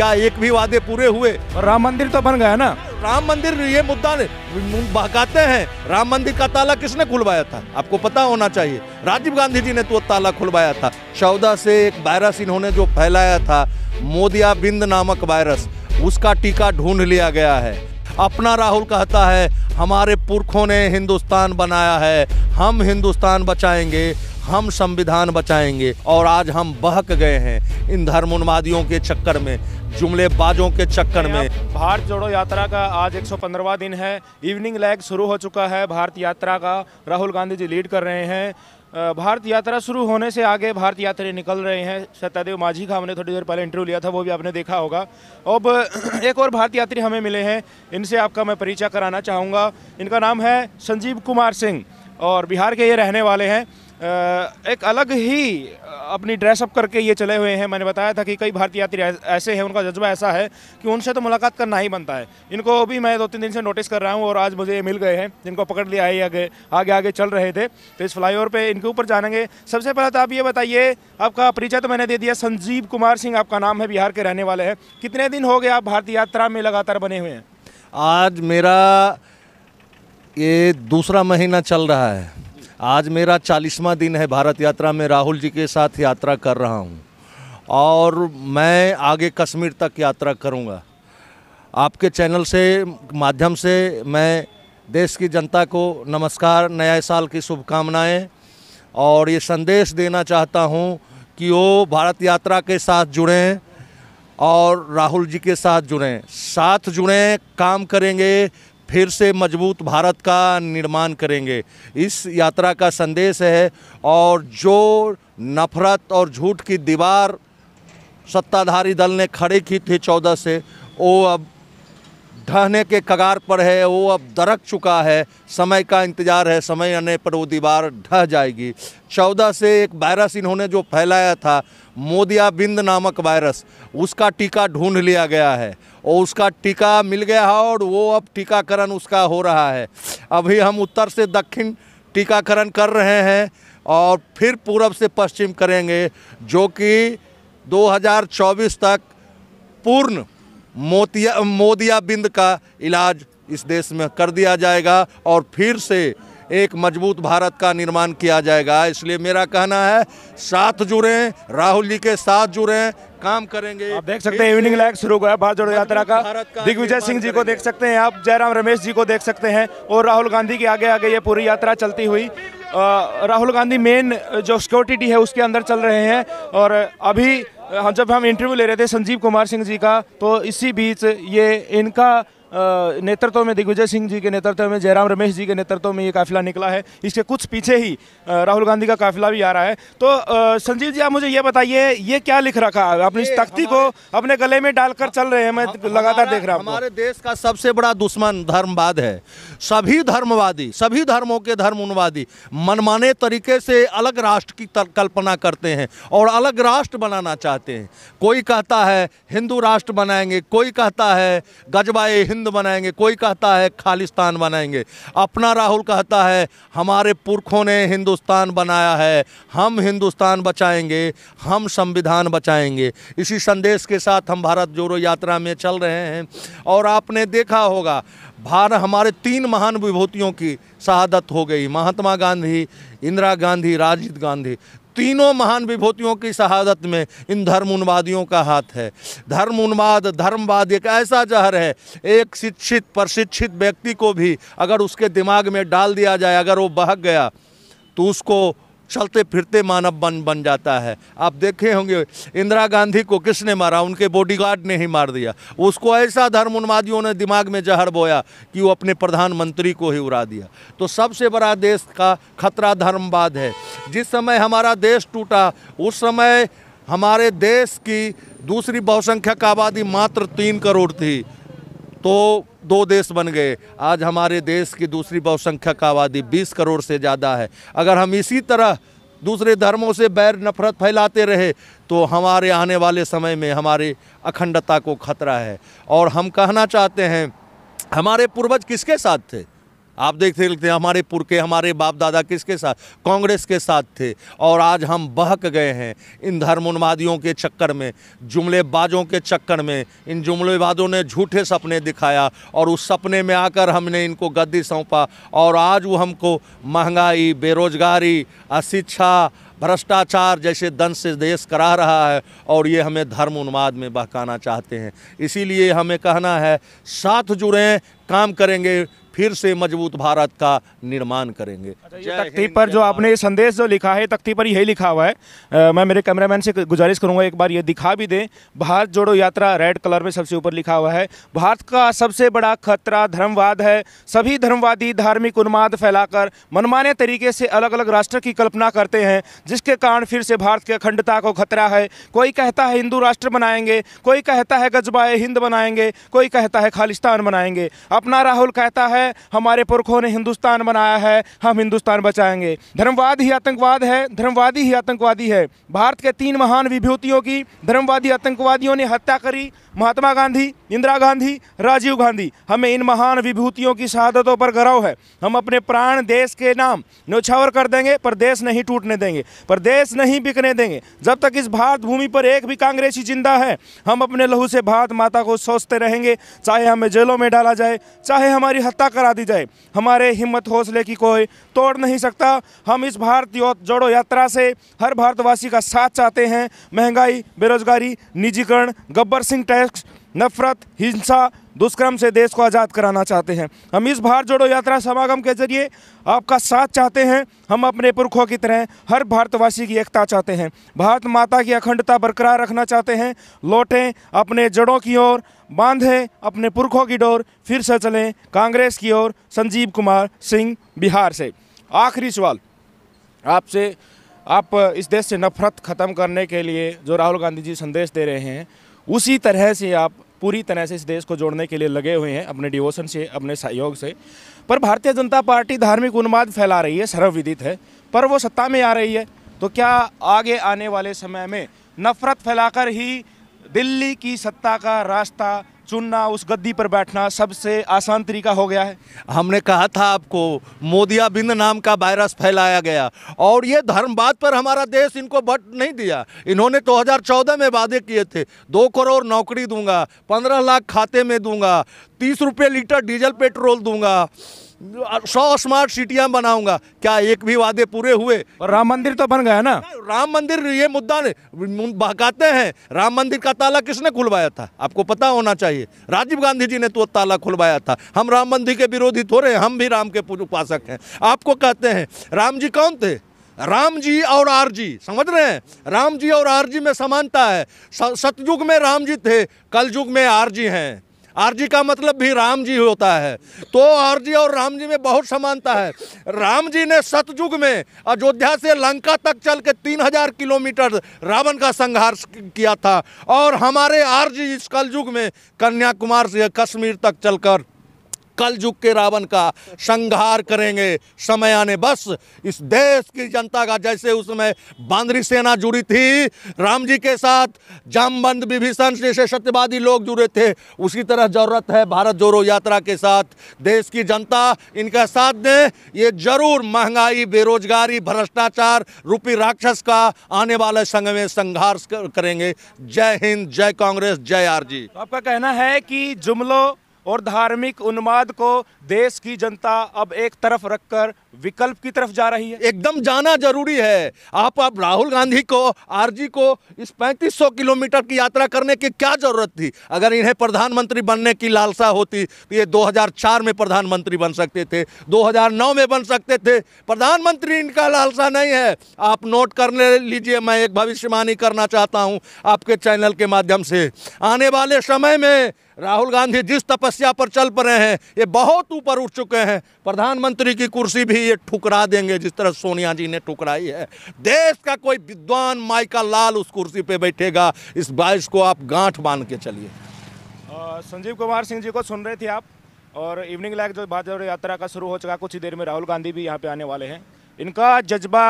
क्या एक भी वादे पूरे हुए राम मंदिर तो बन गया ना राम मंदिर ये मुद्दा बहकाते हैं राम मंदिर का ताला किसने खुलवाया था आपको पता होना चाहिए राजीव गांधी जी ने तो ताला खुलवाया था चौदह से एक वायरस इन्होंने जो फैलाया था मोदिया बिंद नामक वायरस उसका टीका ढूंढ लिया गया है अपना राहुल कहता है हमारे पुरखों ने हिंदुस्तान बनाया है हम हिंदुस्तान बचाएंगे हम संविधान बचाएंगे और आज हम बहक गए हैं इन धर्म उन्मादियों के चक्कर में जुमलेबाजों के चक्कर में हाँ, भारत जोड़ो यात्रा का आज 115वां दिन है इवनिंग लैग शुरू हो चुका है भारत यात्रा का राहुल गांधी जी लीड कर रहे हैं भारत यात्रा शुरू होने से आगे भारत यात्री निकल रहे हैं सत्यादेव माझी का हमने थोड़ी देर पहले इंटरव्यू लिया था वो भी आपने देखा होगा अब एक और भारत यात्री हमें मिले हैं इनसे आपका मैं परिचय कराना चाहूँगा इनका नाम है संजीव कुमार सिंह और बिहार के ये रहने वाले हैं एक अलग ही अपनी ड्रेसअप करके ये चले हुए हैं मैंने बताया था कि कई भारतीय यात्री ऐसे हैं उनका जज्बा ऐसा है कि उनसे तो मुलाकात करना ही बनता है इनको भी मैं दो तीन दिन से नोटिस कर रहा हूँ और आज मुझे ये मिल गए हैं जिनको पकड़ लिया है आगे आगे आगे चल रहे थे तो इस फ्लाईओवर पे इनके ऊपर जानेंगे सबसे पहले तो आप ये बताइए आपका परिचय तो मैंने दे दिया संजीव कुमार सिंह आपका नाम है बिहार के रहने वाले हैं कितने दिन हो गए आप भारतीय यात्रा में लगातार बने हुए हैं आज मेरा ये दूसरा महीना चल रहा है आज मेरा चालीसवा दिन है भारत यात्रा में राहुल जी के साथ यात्रा कर रहा हूँ और मैं आगे कश्मीर तक यात्रा करूँगा आपके चैनल से माध्यम से मैं देश की जनता को नमस्कार नया साल की शुभकामनाएं और ये संदेश देना चाहता हूँ कि वो भारत यात्रा के साथ जुड़ें और राहुल जी के साथ जुड़ें साथ जुड़ें काम करेंगे फिर से मजबूत भारत का निर्माण करेंगे इस यात्रा का संदेश है और जो नफरत और झूठ की दीवार सत्ताधारी दल ने खड़े की थी चौदह से वो अब ढहने के कगार पर है वो अब दरक चुका है समय का इंतज़ार है समय आने पर वो दीवार ढह जाएगी चौदह से एक वायरस इन्होंने जो फैलाया था मोदिया बिंद नामक वायरस उसका टीका ढूंढ लिया गया है और उसका टीका मिल गया है और वो अब टीकाकरण उसका हो रहा है अभी हम उत्तर से दक्षिण टीकाकरण कर रहे हैं और फिर पूर्व से पश्चिम करेंगे जो कि दो तक पूर्ण मोतिया मोदिया बिंद का इलाज इस देश में कर दिया जाएगा और फिर से एक मजबूत भारत का निर्माण किया जाएगा इसलिए मेरा कहना है साथ जुड़ें राहुल जी के साथ जुड़ें काम करेंगे आप देख सकते हैं इवनिंग लाइक शुरू हुआ है भारत जोड़ो यात्रा का, का दिग्विजय सिंह जी को देख सकते हैं आप जयराम रमेश जी को देख सकते हैं और राहुल गांधी के आगे आगे ये पूरी यात्रा चलती हुई राहुल गांधी मेन जो सिक्योरिटी है उसके अंदर चल रहे हैं और अभी जब हम इंटरव्यू ले रहे थे संजीव कुमार सिंह जी का तो इसी बीच ये इनका नेतृत्व में दिग्विजय सिंह जी के नेतृत्व में जयराम रमेश जी के नेतृत्व में ये काफिला निकला है इसके कुछ पीछे ही राहुल गांधी का काफिला भी आ रहा है तो संजीव जी आप मुझे ये बताइए ये क्या लिख रखा है अपनी इस तख्ती को अपने गले में डालकर चल रहे हैं मैं तो लगातार देख रहा हूँ हमारे देश का सबसे बड़ा दुश्मन धर्मवाद है सभी धर्मवादी सभी धर्मों के धर्म उन्वादी मनमाने तरीके से अलग राष्ट्र की कल्पना करते हैं और अलग राष्ट्र बनाना चाहते हैं कोई कहता है हिंदू राष्ट्र बनाएंगे कोई कहता है गजबाए हिंदू हिंद बनाएंगे कोई कहता है खालिस्तान बनाएंगे अपना राहुल कहता है हमारे पुरखों ने हिंदुस्तान बनाया है हम हिंदुस्तान बचाएंगे हम संविधान बचाएंगे इसी संदेश के साथ हम भारत जोड़ो यात्रा में चल रहे हैं और आपने देखा होगा भारत हमारे तीन महान विभूतियों की शहादत हो गई महात्मा गांधी इंदिरा गांधी राजीव गांधी तीनों महान विभूतियों की शहादत में इन धर्म उन्मादियों का हाथ है धर्म उन्माद धर्मवाद एक ऐसा जहर है एक शिक्षित प्रशिक्षित व्यक्ति को भी अगर उसके दिमाग में डाल दिया जाए अगर वो बहक गया तो उसको चलते फिरते मानव बन बन जाता है आप देखे होंगे इंदिरा गांधी को किसने मारा उनके बॉडीगार्ड ने ही मार दिया उसको ऐसा धर्म उन्मादियों ने दिमाग में जहर बोया कि वो अपने प्रधानमंत्री को ही उड़ा दिया तो सबसे बड़ा देश का खतरा धर्मवाद है जिस समय हमारा देश टूटा उस समय हमारे देश की दूसरी बहुसंख्यक आबादी मात्र तीन करोड़ थी तो दो देश बन गए आज हमारे देश की दूसरी बहुसंख्यक आबादी बीस करोड़ से ज़्यादा है अगर हम इसी तरह दूसरे धर्मों से बैर नफरत फैलाते रहे तो हमारे आने वाले समय में हमारे अखंडता को खतरा है और हम कहना चाहते हैं हमारे पूर्वज किसके साथ थे आप देखते देखते हमारे पुरखे हमारे बाप दादा किसके साथ कांग्रेस के साथ थे और आज हम बहक गए हैं इन धर्म उन्मादियों के चक्कर में जुमलेबाजों के चक्कर में इन जुमलेबाजों ने झूठे सपने दिखाया और उस सपने में आकर हमने इनको गद्दी सौंपा और आज वो हमको महंगाई बेरोजगारी अशिक्षा भ्रष्टाचार जैसे दंश से देश करा रहा है और ये हमें धर्म उन्माद में बहकाना चाहते हैं इसीलिए हमें कहना है साथ जुड़ें काम करेंगे फिर से मजबूत भारत का निर्माण करेंगे अच्छा, तख्ती पर जो आपने ये संदेश जो लिखा है तख्ती पर यही लिखा हुआ है आ, मैं मेरे कैमरामैन से गुजारिश करूंगा एक बार ये दिखा भी दें भारत जोड़ो यात्रा रेड कलर में सबसे ऊपर लिखा हुआ है भारत का सबसे बड़ा खतरा धर्मवाद है सभी धर्मवादी धार्मिक उन्माद फैलाकर मनमाने तरीके से अलग अलग राष्ट्र की कल्पना करते हैं जिसके कारण फिर से भारत की अखंडता को खतरा है कोई कहता है हिंदू राष्ट्र बनाएंगे कोई कहता है गजबाए हिंद बनाएंगे कोई कहता है खालिस्तान बनाएंगे अपना राहुल कहता है हमारे पुरखों ने हिंदुस्तान बनाया है हम हिंदुस्तान बचाएंगे धर्मवाद ही आतंकवाद है धर्मवादी ही आतंकवादी है भारत के तीन महान विभूतियों की धर्मवादी आतंकवादियों ने हत्या करी महात्मा गांधी इंदिरा गांधी राजीव गांधी हमें इन महान विभूतियों की शहादतों पर गर्व है हम अपने प्राण देश के नाम नौछावर कर देंगे पर देश नहीं टूटने देंगे पर देश नहीं बिकने देंगे जब तक इस भारत भूमि पर एक भी कांग्रेसी जिंदा है हम अपने लहू से भारत माता को सोचते रहेंगे चाहे हमें जेलों में डाला जाए चाहे हमारी हत्या करा दी जाए हमारे हिम्मत हौसले की कोई तोड़ नहीं सकता हम इस भारत जोड़ो यात्रा से हर भारतवासी का साथ चाहते हैं महंगाई बेरोजगारी निजीकरण गब्बर सिंह टैक्स नफरत हिंसा दुष्कर्म से देश को आज़ाद कराना चाहते हैं हम इस भारत जोड़ो यात्रा समागम के जरिए आपका साथ चाहते हैं हम अपने पुरखों की तरह हर भारतवासी की एकता चाहते हैं भारत माता की अखंडता बरकरार रखना चाहते हैं लौटें अपने जड़ों की ओर बांधें अपने पुरखों की डोर फिर से चलें कांग्रेस की ओर संजीव कुमार सिंह बिहार से आखिरी सवाल आपसे आप इस देश से नफरत ख़त्म करने के लिए जो राहुल गांधी जी संदेश दे रहे हैं उसी तरह से आप पूरी तरह से इस देश को जोड़ने के लिए लगे हुए हैं अपने डिवोशन से अपने सहयोग से पर भारतीय जनता पार्टी धार्मिक उन्माद फैला रही है सर्वविदित है पर वो सत्ता में आ रही है तो क्या आगे आने वाले समय में नफरत फैलाकर ही दिल्ली की सत्ता का रास्ता चुनना उस गद्दी पर बैठना सबसे आसान तरीका हो गया है हमने कहा था आपको मोदिया बिंद नाम का वायरस फैलाया गया और ये धर्मवाद पर हमारा देश इनको बट नहीं दिया इन्होंने 2014 तो में वादे किए थे दो करोड़ नौकरी दूंगा पंद्रह लाख खाते में दूंगा तीस रुपये लीटर डीजल पेट्रोल दूंगा सौ स्मार्ट सिटियां बनाऊंगा क्या एक भी वादे पूरे हुए और राम मंदिर तो बन गया ना राम मंदिर ये मुद्दा नहीं बहकाते हैं राम मंदिर का ताला किसने खुलवाया था आपको पता होना चाहिए राजीव गांधी जी ने तो ताला खुलवाया था हम राम मंदिर के विरोधी थोड़े हम भी राम के उपासक हैं आपको कहते हैं राम जी कौन थे राम जी और आर जी समझ रहे हैं राम जी और आर जी में समानता है सतयुग में राम जी थे कल युग में जी हैं आरजी का मतलब भी राम जी होता है तो आरजी और राम जी में बहुत समानता है राम जी ने सतयुग में अयोध्या से लंका तक चल के तीन हजार किलोमीटर रावण का संघर्ष किया था और हमारे आरजी इस कलयुग में कन्याकुमार से कश्मीर तक चलकर कल युग के रावण का संहार करेंगे समय आने बस इस देश की जनता का जैसे उसमें बांद्री सेना जुड़ी थी राम जी के साथ जामबंद विभीषण जैसे सत्यवादी लोग जुड़े थे उसी तरह ज़रूरत है भारत जोड़ो यात्रा के साथ देश की जनता इनका साथ दे ये जरूर महंगाई बेरोजगारी भ्रष्टाचार रूपी राक्षस का आने वाले संग में संघर्ष करेंगे जय हिंद जय कांग्रेस जय आर जी आपका कहना है कि जुमलों और धार्मिक उन्माद को देश की जनता अब एक तरफ रखकर विकल्प की तरफ जा रही है एकदम जाना जरूरी है आप आप राहुल गांधी को आरजी को इस 3500 किलोमीटर की यात्रा करने की क्या जरूरत थी अगर इन्हें प्रधानमंत्री बनने की लालसा होती तो ये 2004 में प्रधानमंत्री बन सकते थे 2009 में बन सकते थे प्रधानमंत्री इनका लालसा नहीं है आप नोट कर लीजिए मैं एक भविष्यवाणी करना चाहता हूँ आपके चैनल के माध्यम से आने वाले समय में राहुल गांधी जिस तपस्या पर चल पड़े हैं ये बहुत ऊपर उठ चुके हैं प्रधानमंत्री की कुर्सी भी भी ये ठुकरा देंगे जिस तरह सोनिया जी ने ठुकराई है देश का कोई विद्वान माइका लाल उस कुर्सी पे बैठेगा इस बारिश को आप गांठ बांध के चलिए संजीव कुमार सिंह जी को सुन रहे थे आप और इवनिंग लाइक जो भाजपा यात्रा का शुरू हो चुका कुछ ही देर में राहुल गांधी भी यहाँ पे आने वाले हैं इनका जज्बा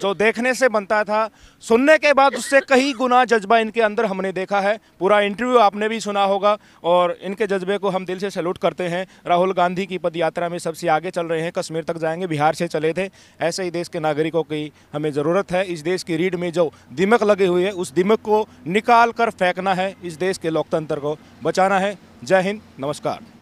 जो देखने से बनता था सुनने के बाद उससे कई गुना जज्बा इनके अंदर हमने देखा है पूरा इंटरव्यू आपने भी सुना होगा और इनके जज्बे को हम दिल से सैल्यूट करते हैं राहुल गांधी की पद यात्रा में सबसे आगे चल रहे हैं कश्मीर तक जाएंगे बिहार से चले थे ऐसे ही देश के नागरिकों की हमें ज़रूरत है इस देश की रीढ़ में जो दिमक लगे हुए है उस दिमक को निकाल कर फेंकना है इस देश के लोकतंत्र को बचाना है जय हिंद नमस्कार